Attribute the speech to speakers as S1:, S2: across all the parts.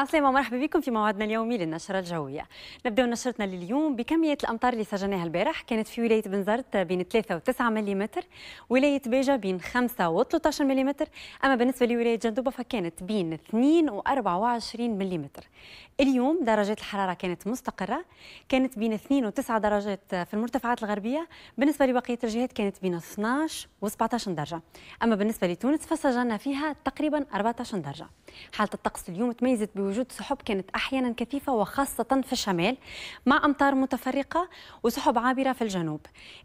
S1: العاصمة ومرحبا بكم في موعدنا اليومي للنشرة الجوية نبدأ نشرتنا لليوم بكمية الأمطار اللي سجلناها البارح كانت في ولاية بنزرت بين 3 و 9 ملم ولاية بيجا بين 5 و 13 ملم أما بالنسبة لولاية جندوبة فكانت بين 2 و 24 ملم اليوم درجات الحرارة كانت مستقرة كانت بين 2 و 9 درجات في المرتفعات الغربية بالنسبة لبقية الجهات كانت بين 12 و 17 درجة أما بالنسبة لتونس فسجلنا فيها تقريبا 14 درجة حالة الطقس اليوم تميزت بوجود بوجود سحب كانت أحيانا كثيفة وخاصة في الشمال مع أمطار متفرقة وسحب عابرة في الجنوب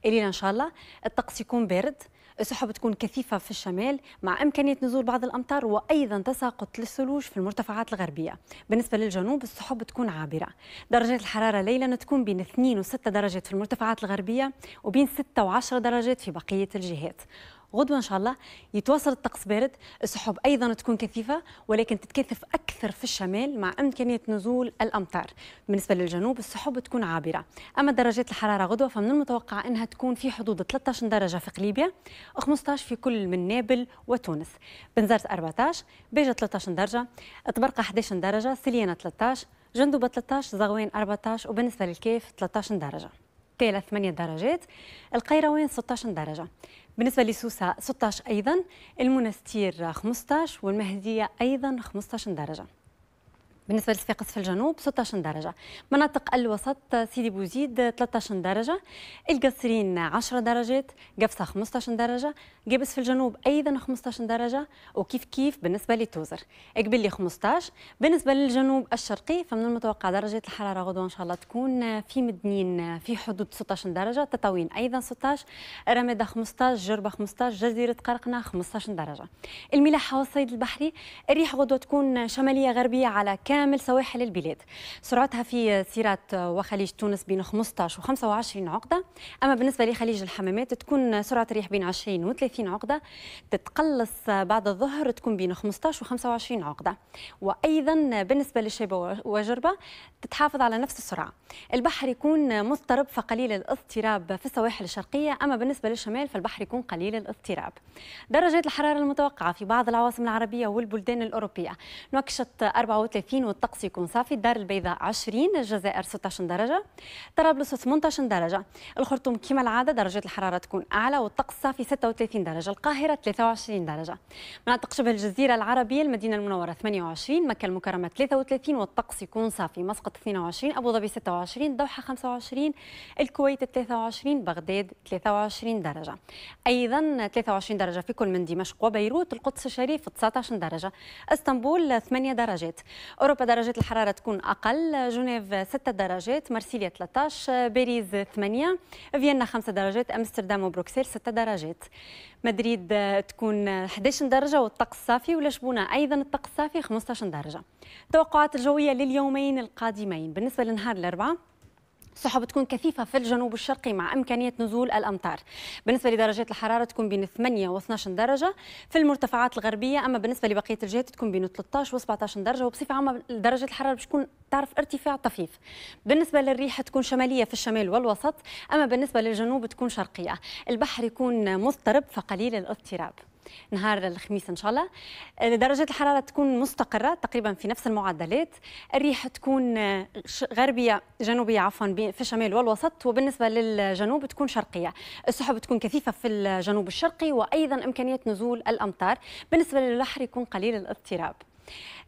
S1: إلينا إن شاء الله الطقس يكون بارد السحب تكون كثيفة في الشمال مع إمكانية نزول بعض الأمطار وأيضا تساقط للثلوج في المرتفعات الغربية بالنسبة للجنوب السحب تكون عابرة درجات الحرارة ليلا تكون بين 2 و 6 درجات في المرتفعات الغربية وبين 6 و 10 درجات في بقية الجهات غدوه ان شاء الله يتواصل الطقس بارد السحب ايضا تكون كثيفه ولكن تتكثف اكثر في الشمال مع امكانيه نزول الامطار بالنسبه للجنوب السحب تكون عابره اما درجات الحراره غدوه فمن المتوقع انها تكون في حدود 13 درجه في قليبيا و15 في كل من نابل وتونس بنزرت 14 بيجه 13 درجه طبرقه 11 درجه سليانه 13 جندوبه 13 زغوين 14 وبالنسبه للكيف 13 درجه تالا 8 درجات القيروان 16 درجة بالنسبة لسوسة 16 أيضا المنستير 15 والمهدية أيضا 15 درجة بالنسبه لصفاقس في الجنوب 16 درجه مناطق الوسط سيدي بوزيد 13 درجه القصرين 10 درجات قفصه 15 درجه قبس في الجنوب ايضا 15 درجه وكيف كيف بالنسبه لتوزر قبلي 15 بالنسبه للجنوب الشرقي فمن المتوقع درجه الحراره غدوه ان شاء الله تكون في مدنين في حدود 16 درجه تطاوين ايضا 16 رمادة 15 جربه 15 جزيره قرقنه 15 درجه الملاحه والصيد البحري الريح غدوه تكون شماليه غربيه على كامل كامل سواحل البلاد سرعتها في سيرات وخليج تونس بين 15 و25 عقدة أما بالنسبة لخليج الحمامات تكون سرعة الريح بين 20 و30 عقدة تتقلص بعد الظهر تكون بين 15 و25 عقدة وأيضا بالنسبة للشيبة وجربة تتحافظ على نفس السرعة البحر يكون مضطرب فقليل الاضطراب في السواحل الشرقية أما بالنسبة للشمال فالبحر يكون قليل الاضطراب درجات الحرارة المتوقعة في بعض العواصم العربية والبلدان الأوروبية نوكشت 34 والطقس يكون صافي الدار البيضاء 20 الجزائر 16 درجة طرابلس 18 درجة الخرطوم كما العادة درجة الحرارة تكون أعلى والطقس صافي 36 درجة القاهرة 23 درجة مناطق شبه الجزيرة العربية المدينة المنورة 28 مكة المكرمة 33 والطقس يكون صافي مسقط 22 أبو ظبي 26 الدوحة 25 الكويت 23 بغداد 23 درجة أيضا 23 درجة في كل من دمشق وبيروت القدس الشريف 19 درجة اسطنبول 8 درجات أوروبا أوروبا درجات الحرارة تكون أقل جنيف 6 درجات مارسيليا 13 باريس 8 فيينا 5 درجات أمستردام وبروكسل 6 درجات مدريد تكون 11 درجة والطقس صافي ولشبونة أيضا الطقس صافي 15 درجة توقعات الجوية لليومين القادمين بالنسبة لنهار الأربعاء السحب تكون كثيفة في الجنوب الشرقي مع إمكانية نزول الأمطار بالنسبة لدرجات الحرارة تكون بين 8 و 12 درجة في المرتفعات الغربية أما بالنسبة لبقية الجهات تكون بين 13 و 17 درجة وبصفة عامة درجة الحرارة باش تكون تعرف ارتفاع طفيف بالنسبة للريح تكون شمالية في الشمال والوسط أما بالنسبة للجنوب تكون شرقية البحر يكون مضطرب فقليل الاضطراب نهار الخميس ان شاء الله آه، درجه الحراره تكون مستقره تقريبا في نفس المعدلات الريح تكون آه، غربيه جنوبيه عفوا في الشمال والوسط وبالنسبه للجنوب تكون شرقيه السحب تكون كثيفه في الجنوب الشرقي وايضا امكانيه نزول الامطار بالنسبه للبحر يكون قليل الاضطراب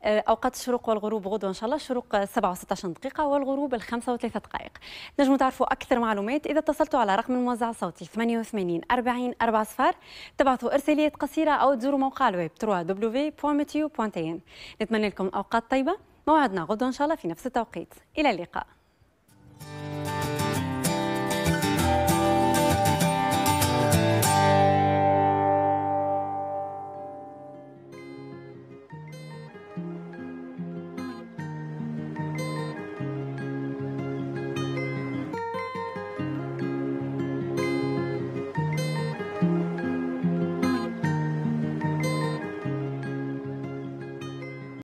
S1: آه، اوقات الشروق والغروب غدوه ان شاء الله الشروق 7 و16 دقيقه والغروب 5 و3 دقائق نجموا تعرفوا اكثر معلومات اذا اتصلتوا على رقم الموزع الصوتي 88 40 4 صفار تبعثوا ارساليه قصيره او تزوروا موقع الويب www.meteo.in نتمنى لكم اوقات طيبه موعدنا غدوه ان شاء الله في نفس التوقيت الى اللقاء